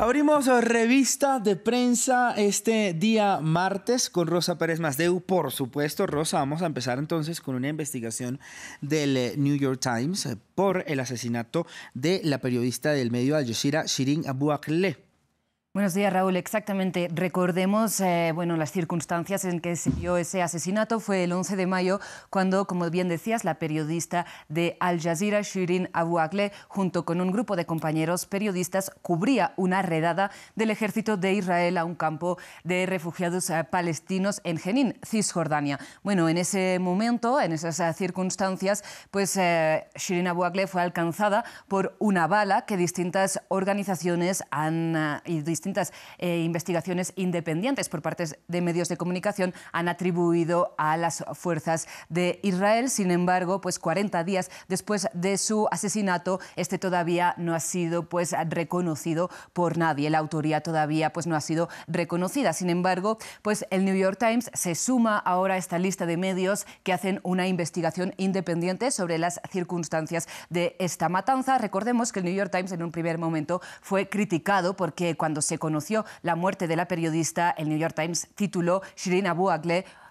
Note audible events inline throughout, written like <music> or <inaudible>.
Abrimos eh, revista de prensa este día martes con Rosa Pérez Mazdeu. por supuesto. Rosa, vamos a empezar entonces con una investigación del eh, New York Times eh, por el asesinato de la periodista del medio Al Jazeera, Shirin Abu Akleh. Buenos días, Raúl. Exactamente. Recordemos eh, bueno, las circunstancias en que se dio ese asesinato. Fue el 11 de mayo cuando, como bien decías, la periodista de Al Jazeera, Shirin Abu junto con un grupo de compañeros periodistas, cubría una redada del ejército de Israel a un campo de refugiados eh, palestinos en Jenin, Cisjordania. Bueno, en ese momento, en esas eh, circunstancias, pues Shirin Abu fue alcanzada por una bala que distintas organizaciones han, eh, investigaciones independientes por parte de medios de comunicación han atribuido a las fuerzas de Israel. Sin embargo, pues 40 días después de su asesinato, este todavía no ha sido pues reconocido por nadie. La autoría todavía pues no ha sido reconocida. Sin embargo, pues el New York Times se suma ahora a esta lista de medios que hacen una investigación independiente sobre las circunstancias de esta matanza. Recordemos que el New York Times en un primer momento fue criticado porque cuando se conoció la muerte de la periodista, el New York Times tituló Shirin Abu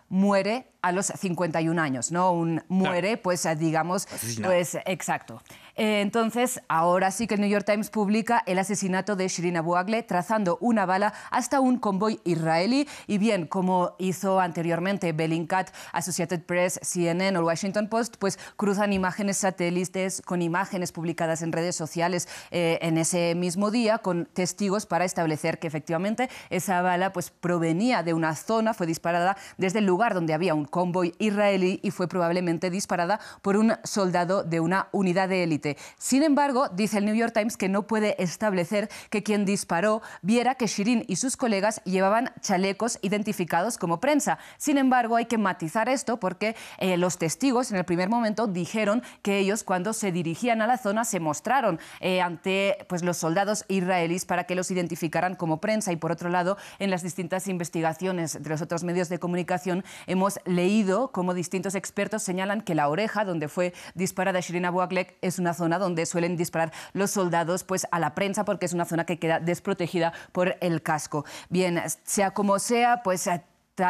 muere a los 51 años, ¿no? Un muere, pues digamos, pues exacto. Eh, entonces, ahora sí que el New York Times publica el asesinato de Shirin Abu trazando una bala hasta un convoy israelí. Y bien, como hizo anteriormente Bellingcat, Associated Press, CNN o Washington Post, pues cruzan imágenes satélites con imágenes publicadas en redes sociales eh, en ese mismo día con testigos para establecer que efectivamente esa bala pues provenía de una zona, fue disparada desde el lugar donde había un convoy israelí y fue probablemente disparada por un soldado de una unidad de élite. Sin embargo, dice el New York Times que no puede establecer que quien disparó viera que Shirin y sus colegas llevaban chalecos identificados como prensa. Sin embargo, hay que matizar esto porque eh, los testigos en el primer momento dijeron que ellos cuando se dirigían a la zona se mostraron eh, ante pues, los soldados israelíes para que los identificaran como prensa y por otro lado en las distintas investigaciones de los otros medios de comunicación hemos leído cómo distintos expertos señalan que la oreja donde fue disparada Shirin Abu Akleh es una zona donde suelen disparar los soldados pues, a la prensa porque es una zona que queda desprotegida por el casco. Bien, sea como sea, pues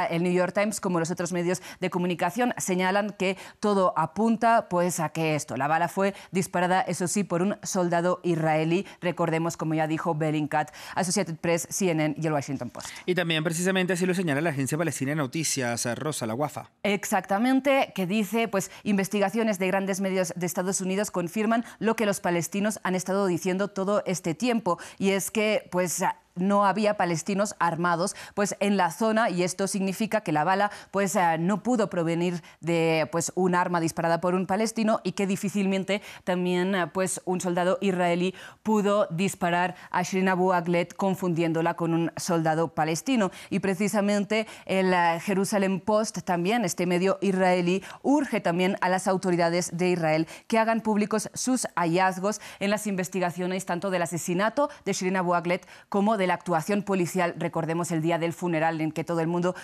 el New York Times como los otros medios de comunicación señalan que todo apunta pues a que esto, la bala fue disparada eso sí por un soldado israelí, recordemos como ya dijo Bellingcat, Associated Press, CNN y el Washington Post. Y también precisamente así lo señala la agencia palestina de noticias eh, Rosa La Wafa. Exactamente, que dice pues investigaciones de grandes medios de Estados Unidos confirman lo que los palestinos han estado diciendo todo este tiempo y es que pues no había palestinos armados pues, en la zona y esto significa que la bala pues, eh, no pudo provenir de pues, un arma disparada por un palestino y que difícilmente también eh, pues, un soldado israelí pudo disparar a Shirin Abu Aglet confundiéndola con un soldado palestino. Y precisamente el eh, Jerusalem Post también, este medio israelí, urge también a las autoridades de Israel que hagan públicos sus hallazgos en las investigaciones tanto del asesinato de Shirin Abu Aglet como de la actuación policial. Recordemos el día del funeral en que todo el mundo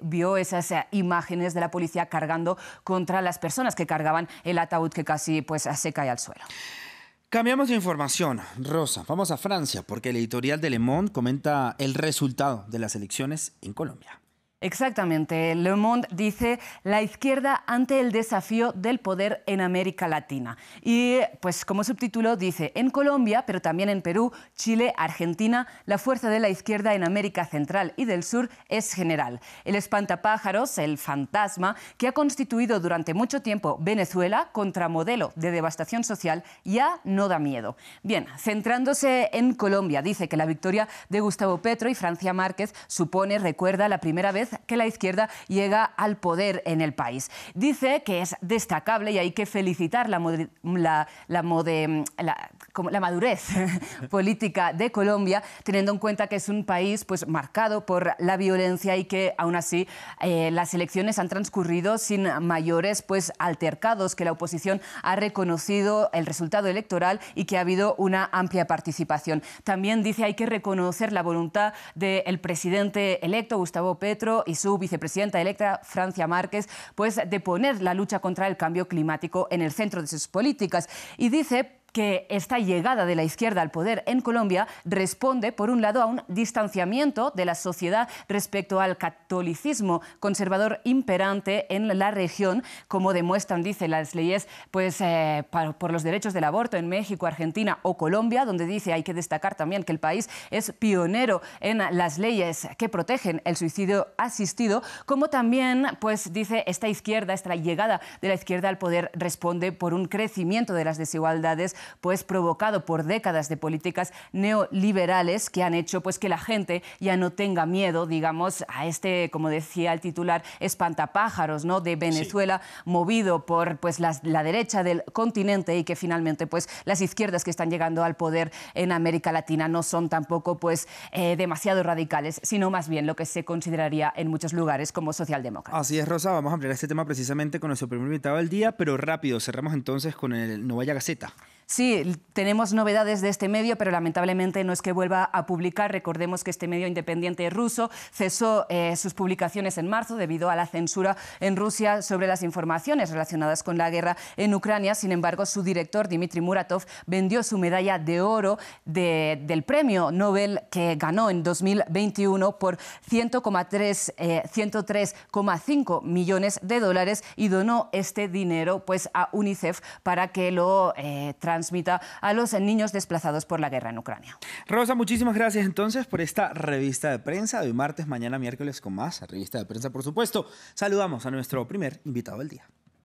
vio esas eh, imágenes de la policía cargando contra las personas que cargaban el ataúd que casi pues, se cae al suelo. Cambiamos de información, Rosa. Vamos a Francia porque el editorial de Le Monde comenta el resultado de las elecciones en Colombia. Exactamente. Le Monde dice la izquierda ante el desafío del poder en América Latina. Y pues como subtítulo dice, en Colombia, pero también en Perú, Chile, Argentina, la fuerza de la izquierda en América Central y del Sur es general. El espantapájaros, el fantasma, que ha constituido durante mucho tiempo Venezuela contra modelo de devastación social, ya no da miedo. Bien, centrándose en Colombia, dice que la victoria de Gustavo Petro y Francia Márquez supone, recuerda, la primera vez que la izquierda llega al poder en el país. Dice que es destacable y hay que felicitar la, la, como la madurez <laughs> política de Colombia, teniendo en cuenta que es un país pues, marcado por la violencia y que aún así eh, las elecciones han transcurrido sin mayores pues, altercados, que la oposición ha reconocido el resultado electoral y que ha habido una amplia participación. También dice hay que reconocer la voluntad del presidente electo, Gustavo Petro, y su vicepresidenta electa, Francia Márquez, pues, de poner la lucha contra el cambio climático en el centro de sus políticas. Y dice, que esta llegada de la izquierda al poder en Colombia responde, por un lado, a un distanciamiento de la sociedad respecto al catolicismo conservador imperante en la región, como demuestran, dice, las leyes pues, eh, por los derechos del aborto en México, Argentina o Colombia, donde dice, hay que destacar también que el país es pionero en las leyes que protegen el suicidio asistido, como también, pues dice, esta izquierda, esta llegada de la izquierda al poder responde por un crecimiento de las desigualdades pues provocado por décadas de políticas neoliberales que han hecho pues que la gente ya no tenga miedo, digamos, a este, como decía el titular, espantapájaros, ¿no? de Venezuela movido por pues la, derecha del continente y que finalmente pues las izquierdas que están llegando al poder en América Latina no son tampoco pues eh, demasiado radicales, sino más bien lo que se consideraría en muchos lugares como socialdemócrata. Así es, Rosa, vamos a ampliar este tema precisamente con nuestro primer invitado del día, pero rápido, cerramos entonces con el Novaya Gaceta. Sí, tenemos novedades de este medio, pero lamentablemente no es que vuelva a publicar. Recordemos que este medio independiente ruso cesó eh, sus publicaciones en marzo debido a la censura en Rusia sobre las informaciones relacionadas con la guerra en Ucrania. Sin embargo, su director, Dmitry Muratov, vendió su medalla de oro del premio Nobel que ganó en 2021 por 103,5 eh, millones de dólares y donó este dinero pues, a UNICEF para que lo eh, transmita a los niños desplazados por la guerra en Ucrania. Rosa, muchísimas gracias entonces por esta revista de prensa hoy martes, mañana miércoles con más revista de prensa, por supuesto. Saludamos a nuestro primer invitado del día.